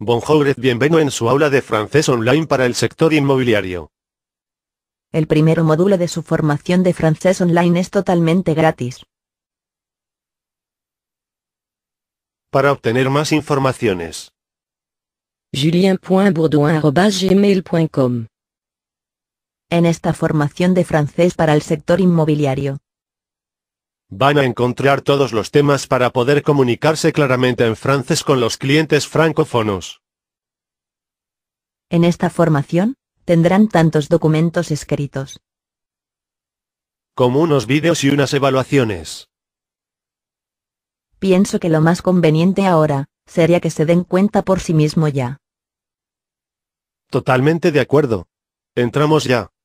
Bonjour, bienvenido en su aula de francés online para el sector inmobiliario. El primer módulo de su formación de francés online es totalmente gratis. Para obtener más informaciones. julien.bourdouin.gmail.com En esta formación de francés para el sector inmobiliario, Van a encontrar todos los temas para poder comunicarse claramente en francés con los clientes francófonos. En esta formación, tendrán tantos documentos escritos como unos vídeos y unas evaluaciones. Pienso que lo más conveniente ahora, sería que se den cuenta por sí mismo ya. Totalmente de acuerdo. Entramos ya.